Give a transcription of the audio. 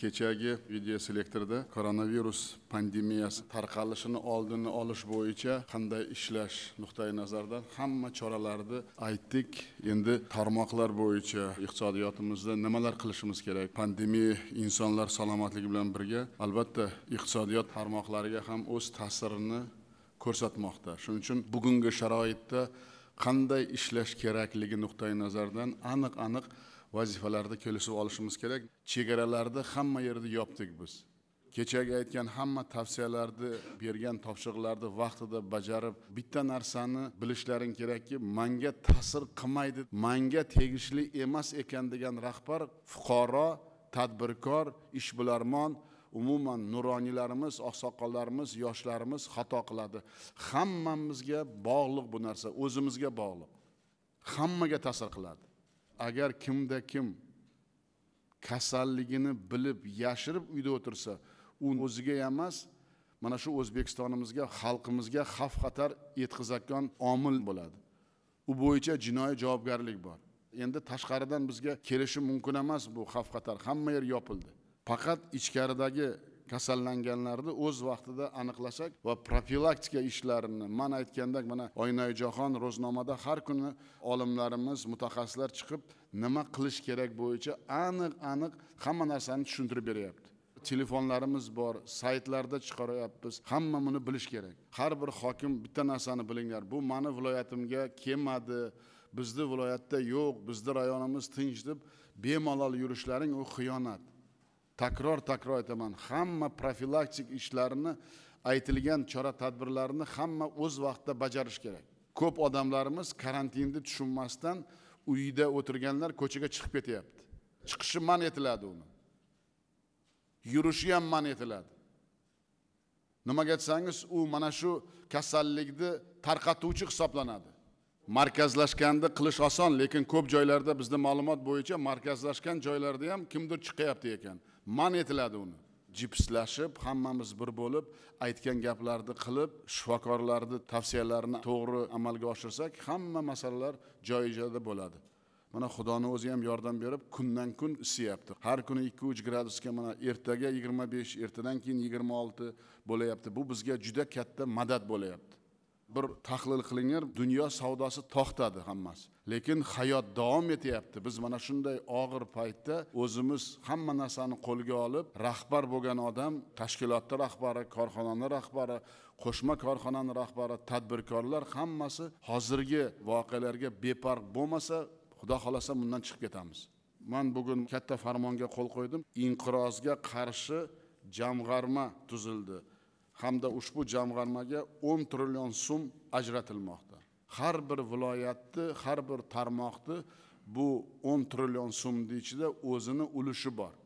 kechagi video selektorda koronavirus pandemiyasi tarqalishini oldini olish bo'yicha qanday ishlash nuqtai nazaridan hamma choralarni aytdik endi tarmoqlar bo'yicha iqtisodiyotimizda nimalar qilishimiz kerak pandemiya insonlar salomatligi bilan birga albatta iqtisodiyot tarmoqlariga ham o'z ta'sirini ko'rsatmoqda shuning uchun bugungi sharoitda qanday ishlash kerakligi nuqtai nazaridan aniq aniq vazifalarda kelishib olishimiz kerak chegaralarni hamma yerda yopdik biz kechagi aytgan hamma tavsiyalarni bergan topshiriqlarni vaqtida bajarib bitta narsani bilishlaring kerakki manga ta'sir qilmaydi manga tegishli emas ekan degan rahbar fuqaro tadbirkor ishbilarmon umuman nuroniylarimiz oqsoqollarimiz yoshlarimiz xato qiladi hammamizga bog'liq bu narsa o'zimizga bog'liq hammaga ta'sir qiladi agar kimda kim kasalligini bilib yashirib uyda o'tirsa u o'ziga emas mana shu o'zbekistonimizga xalqimizga xavf xatar yetkazayotgan omil bo'ladi u bo'yicha jinoiy javobgarlik bor endi tashqaridan bizga kelishi mumkin emas bu xavf xatar hamma yer yopildi faqat ichkaridagi kasallanganlarni o'z vaqtida aniqlasak va profilaktika ishlarini man aytgandek mana oynai jahon ro'znomada har kuni olimlarimiz mutaxassislar chiqib nima qilish kerak bo'yicha aniq aniq hamma narsani tushuntirib beryapti telefonlarimiz bor saytlarda chiqaryapmiz hamma buni bilish kerak har bir hokim bitta narsani bilinglar bu mani viloyatimga kelmadi bizni viloyatda yo'q bizni rayonimiz tinch deb bemalol yurishlaring u xiyonat takror takror aytaman hamma profilaktik ishlarni aytilgan chora tadbirlarni hamma o'z vaqtida bajarish kerak ko'p odamlarimiz karantinni tushunmasdan uyda o'tirganlar ko'chaga chiqib ketyapti chiqishi man etiladi uni yurishi ham man etiladi nimaga desangiz u mana shu kasallikni tarqatuvchi hisoblanadi markazlashganda qilish oson lekin ko'p joylarda bizda ma'lumot bo'yicha markazlashgan joylarda ham kimdir chiqyapti ekan man etiladi uni jipslashib hammamiz bir bo'lib aytgan gaplarni qilib shifokorlarni tavsiyalarini to'g'ri amalga oshirsak hamma masalalar joyi joyida bo'ladi mana xudoni o'zi ham yordam berib kundan kun isiyapti har kuni ikki uch gradusga mana ertaga yigirma besh ertadan keyin yigirma olti bo'layapti bu bizga juda katta madad bo'layapti bir tahlil qilingan dunyo savdosi to'xtadi hammasi lekin hayot davom etyapti biz mana shunday og'ir paytda o'zimiz hamma narsani qo'lga olib rahbar bo'lgan odam tashkilotni rahbari korxonani rahbari qo'shma korxonani rahbari tadbirkorlar hammasi hozirgi voqealarga befarq bo'lmasa xudo xohlasa bundan chiqib ketamiz man bugun katta farmonga qo'l qo'ydim inqirozga qarshi jamg'arma tuzildi hamda ushbu jamg'armaga 10 trillion so'm ajratilmoqda har bir viloyatni har bir tarmoqni bu 10 trillion so'mni ichida o'zini ulushi bor